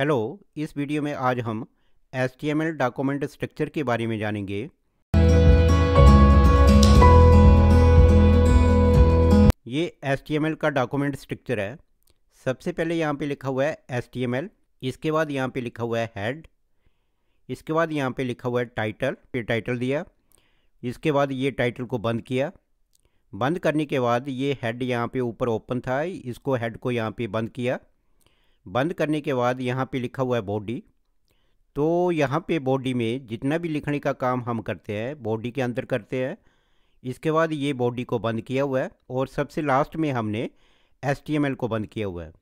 hello इस video में आज हम एस डॉक्यूमेंट स्ट्रक्चर के बारे में जानेंगे ये एस का डॉक्यूमेंट स्ट्रक्चर है सबसे पहले यहाँ पे लिखा हुआ है एस इसके बाद यहाँ पे लिखा हुआ है हेड इसके बाद यहाँ पे लिखा हुआ है टाइटल ये टाइटल दिया इसके बाद ये टाइटल को बंद किया बंद करने के बाद ये हेड यहाँ पे ऊपर ओपन था इसको हेड को यहाँ पे बंद किया बंद करने के बाद यहाँ पे लिखा हुआ है बॉडी तो यहाँ पे बॉडी में जितना भी लिखने का काम हम करते हैं बॉडी के अंदर करते हैं इसके बाद ये बॉडी को बंद किया हुआ है और सबसे लास्ट में हमने एस को बंद किया हुआ है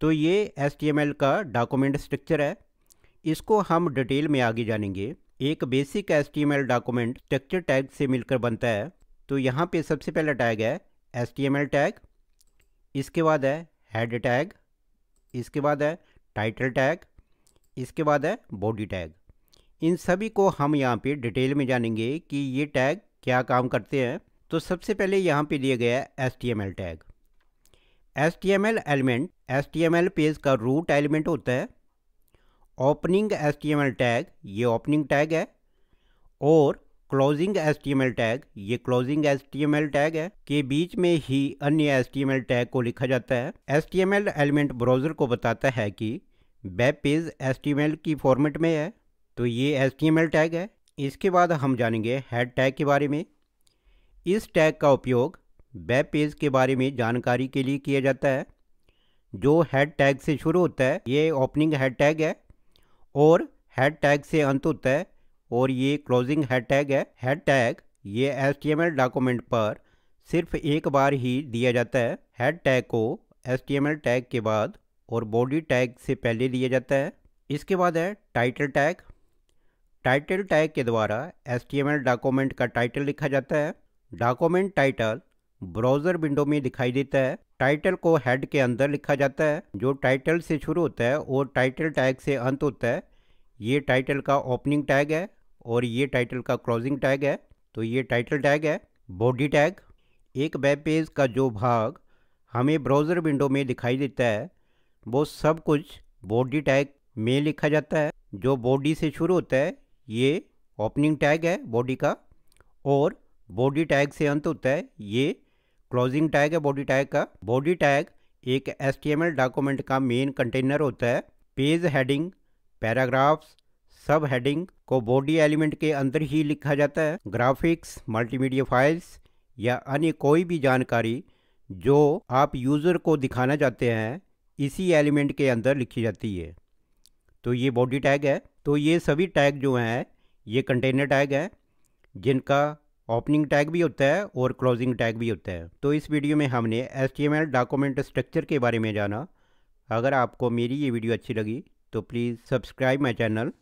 तो ये एस का डॉक्यूमेंट स्ट्रक्चर है इसको हम डिटेल में आगे जानेंगे एक basic S document structure tag से मिलकर बनता है तो यहाँ पे सबसे पहला टैग है एस टैग इसके बाद है हेड टैग इसके बाद है टाइटल टैग इसके बाद है बॉडी टैग इन सभी को हम यहाँ पे डिटेल में जानेंगे कि ये टैग क्या काम करते हैं तो सबसे पहले यहाँ पे दिया गया है S tag S element S page का रूट एलिमेंट होता है ओपनिंग एस टैग ये ओपनिंग टैग है और क्लोजिंग एस टैग ये क्लोजिंग एस टैग है के बीच में ही अन्य एस टैग को लिखा जाता है एस एलिमेंट ब्राउज़र को बताता है कि वेब पेज एस की फॉर्मेट में है तो ये एस टैग है इसके बाद हम जानेंगे हेड टैग के बारे में इस टैग का उपयोग वेब पेज के बारे में जानकारी के लिए किया जाता है जो हेड टैग से शुरू होता है ये ओपनिंग हेड टैग है और हेड टैग से अंत होता है और ये क्लोजिंग हेड टैग है हेड टैग ये एल डॉक्यूमेंट पर सिर्फ एक बार ही दिया जाता है हेड टैग को एल टैग के बाद और बॉडी टैग से पहले दिया जाता है इसके बाद है टाइटल टैग टाइटल टैग के द्वारा एल डॉक्यूमेंट का टाइटल लिखा जाता है डॉक्यूमेंट टाइटल ब्राउज़र विंडो में दिखाई देता है टाइटल को हेड के अंदर लिखा जाता है जो टाइटल से शुरू होता है और टाइटल टैग से अंत होता है ये टाइटल का ओपनिंग टैग है और ये टाइटल का क्लोजिंग टैग है तो ये टाइटल टैग है बॉडी टैग एक वेब पेज का जो भाग हमें ब्राउज़र विंडो में दिखाई देता है वो सब कुछ बॉडी टैग में लिखा जाता है जो बॉडी से शुरू होता है ये ओपनिंग टैग है बॉडी का और बॉडी टैग से अंत होता है ये क्लोजिंग टैग है बॉडी टैग का बॉडी टैग एक एस डॉक्यूमेंट का मेन कंटेनर होता है पेज हेडिंग पैराग्राफ्स सब हेडिंग को बॉडी एलिमेंट के अंदर ही लिखा जाता है ग्राफिक्स मल्टीमीडिया फाइल्स या अन्य कोई भी जानकारी जो आप यूज़र को दिखाना चाहते हैं इसी एलिमेंट के अंदर लिखी जाती है तो ये बॉडी टैग है तो ये सभी टैग जो हैं ये कंटेनर टैग है जिनका ओपनिंग टैग भी होता है और क्लोजिंग टैग भी होता है तो इस वीडियो में हमने एस डॉक्यूमेंट स्ट्रक्चर के बारे में जाना अगर आपको मेरी ये वीडियो अच्छी लगी तो प्लीज़ सब्सक्राइब माई चैनल